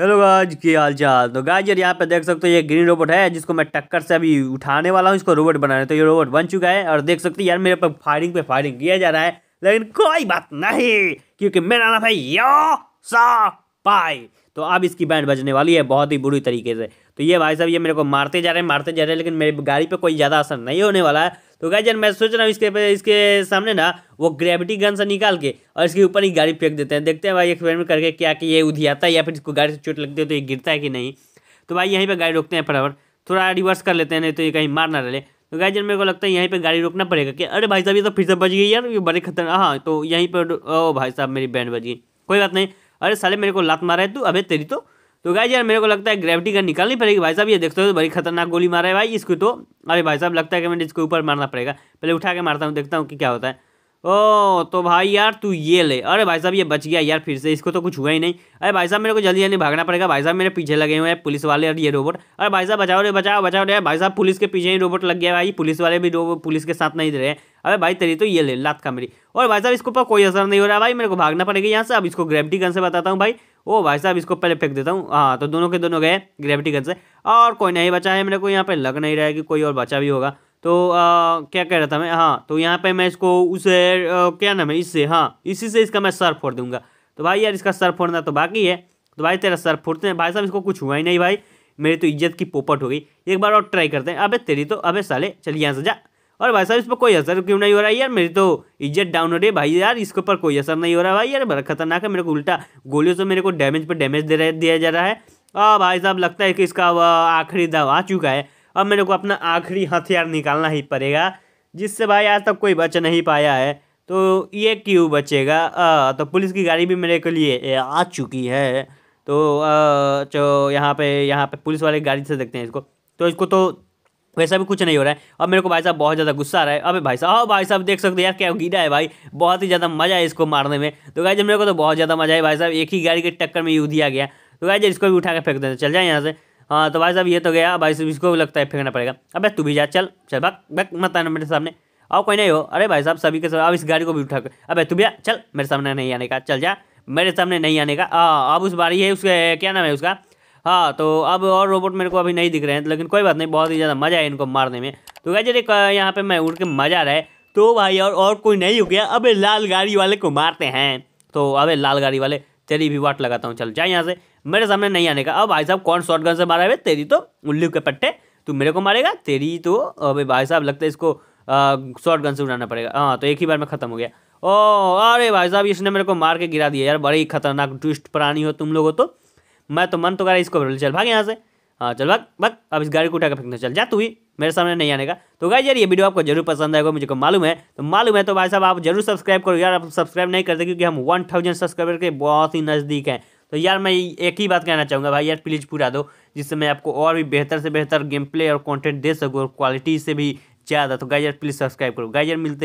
hello गाज के हाल चाल तो गाज यार यहाँ पे देख सकते हो ये ग्रीन रोबोट है जिसको मैं टक्कर से अभी उठाने वाला हूँ इसको रोबोट बनाने तो ये रोबोट बन चुका है और देख सकते हो यार मेरे पर फायरिंग पे फायरिंग किया जा रहा है लेकिन कोई बात नहीं क्योंकि मेरा नाम है यो सा पाई तो अब इसकी बैंड बजने वाली है बहुत ही बुरी तरीके से तो ये भाई साहब ये मेरे को मारते जा रहे हैं मारते जा रहे हैं लेकिन मेरी गाड़ी पर कोई ज़्यादा असर नहीं होने वाला है तो गाइज यार मैं सोच रहा हूँ इसके इसके सामने ना वो ग्रेविटी गन से निकाल के और इसके ऊपर ही गाड़ी फेंक देते हैं देखते हैं भाई एक्सपेरिमेंट करके क्या कि ये उधियाता है या फिर इसको गाड़ी से चोट लगती है तो ये गिरता है कि नहीं तो भाई यहीं पर गाड़ी रोकते हैं फटाफट थोड़ा रिवर्स कर लेते हैं नहीं तो ये कहीं मार ना डाले तो गाइज मेरे को लगता है यहीं पे गाड़ी रोकना पड़ेगा कि अरे भाई साहब ये तो फिर से बच गई यार ये बड़े खतरनाक हाँ तो यहीं पर ओ भाई साहब मेरी बैंड बच गई कोई बात नहीं अरे साले मेरे को लात मारा है तू अबे तेरी तो तो गाय यार मेरे को लगता है ग्रेविटी का निकालनी पड़ेगी भाई साहब ये देखते हो तो बड़ी खतरनाक गोली मारा है भाई इसको तो अरे भाई साहब लगता है कि मैंने इसको ऊपर मारना पड़ेगा पहले उठा के मारता हूँ देखता हूँ कि क्या होता है ओ तो भाई यार तू ये ले अरे भाई साहब ये बच गया यार फिर से इसको तो कुछ हुआ ही नहीं अरे भाई साहब मेरे को जल्दी जल्दी भागना पड़ेगा भाई साहब मेरे पीछे लगे हुए हैं पुलिस वाले और ये रोबोट अरे भाई साहब बचाओ रे बचाओ बचाओ रे भाई साहब पुलिस के पीछे ही रोबोट लग गया भाई पुलिस वाले भी रोबोट पुलिस के साथ नहीं दे रहे अरे भाई तेरी तो ये ले लात का मेरी और भाई साहब इसके ऊपर कोई असर नहीं हो रहा भाई मेरे को भागना पड़ेगा यहाँ से अब इसको ग्रेविटी गन से बताता हूँ भाई ओ भाई साहब इसको पहले फेंक देता हूँ हाँ तो दोनों के दोनों गए ग्रेविटी गन से और कोई नहीं बचा है मेरे को यहाँ पर लग नहीं रहा है कि कोई और बचा भी होगा तो आ, क्या कह रहा था मैं हाँ तो यहाँ पे मैं इसको उसे आ, क्या नाम है इससे हाँ इसी से इसका मैं सर फोड़ दूंगा तो भाई यार इसका सर फोड़ना तो बाकी है तो भाई तेरा सर फोड़ते हैं भाई साहब इसको कुछ हुआ ही नहीं भाई मेरी तो इज्जत की पोपट हो गई एक बार और ट्राई करते हैं अबे तेरी तो अबे साले चलिए यहाँ से जा और भाई साहब इस पर कोई असर क्यों नहीं हो रहा है यार मेरी तो इज्जत डाउन हो रही है भाई यार इसके ऊपर कोई असर नहीं हो रहा है भाई यार बड़ा खतरनाक है मेरे को उल्टा गोलियों से मेरे को डैमेज पर डैमेज दे दिया जा रहा है और भाई साहब लगता है कि इसका आखिरी दाव आ चुका है अब मेरे को अपना आखिरी हथियार निकालना ही पड़ेगा जिससे भाई आज तक कोई बच नहीं पाया है तो ये क्यों बचेगा आ, तो पुलिस की गाड़ी भी मेरे के लिए आ चुकी है तो जो यहाँ पे यहाँ पे पुलिस वाले गाड़ी से देखते हैं इसको तो इसको तो वैसा भी कुछ नहीं हो रहा है अब मेरे को भाई साहब बहुत ज़्यादा गुस्सा आ रहा है अबे भाई साहब हाँ भाई साहब देख सकते हैं यार क्या गिरा है भाई बहुत ही ज़्यादा मज़ा है इसको मारने में तो गाय मेरे को तो बहुत ज़्यादा मज़ा है भाई साहब एक ही गाड़ी के टक्कर में यू दिया गया तो गाय इसको भी उठा के फेंक देते चल जाए यहाँ से हाँ तो भाई साहब ये तो गया भाई साहब इसको लगता है फेंकना पड़ेगा अब तू भी जा चल चल भाग भाग मत आना मेरे सामने आओ कोई नहीं हो अरे भाई साहब सभी के सब अब इस गाड़ी को भी उठा कर अब तू भी चल मेरे सामने नहीं आने का चल जा मेरे सामने नहीं आने का अब उस बारी है उसके क्या नाम है उसका हाँ तो अब और रोबोट मेरे को अभी नहीं दिख रहे हैं लेकिन कोई बात नहीं बहुत ही ज़्यादा मज़ा है इनको मारने में तो क्या एक यहाँ पर मैं उड़ के मज़ा रहा है तो भाई और और कोई नहीं हो गया अब लाल गाड़ी वाले को मारते हैं तो अब लाल गाड़ी वाले तेरी भी वाट लगाता हूँ चल जाए यहाँ से मेरे सामने नहीं आने का अब भाई साहब कौन शॉर्ट गन से मारा है तेरी तो उल्लू के पट्टे तू मेरे को मारेगा तेरी तो अबे भाई साहब लगता है इसको शॉर्ट गन से उड़ाना पड़ेगा हाँ तो एक ही बार में ख़त्म हो गया ओ अरे भाई साहब इसने मेरे को मार के गिरा दिया यार बड़ी खतरनाक ट्विस्ट प्राणी हो तुम लोग हो तो मैं तो मन तो करा इसको चल भाग यहाँ से हाँ चल भाग भाग अब इस गाड़ी को उठा कर फेंकना चल जा तू ही मेरे सामने नहीं आने का तो गाइज यार ये वीडियो आपको जरूर पसंद आएगा मुझे को मालूम है तो मालूम है तो भाई साहब आप जरूर सब्सक्राइब करो यार आप सब्सक्राइब नहीं करते क्योंकि हम वन थाउजेंड सब्सक्राइबर के बहुत ही नज़दीक हैं तो यार मैं एक ही बात कहना चाहूँगा भाई यार प्लीज़ पूरा दो जिससे मैं आपको और भी बेहतर से बेहतर गेम प्ले और कॉन्टेंट दे सकूँ और क्वालिटी से भी ज़्यादा तो गाइज यार प्लीज़ सब्सक्राइब करो गाइज यार मिलते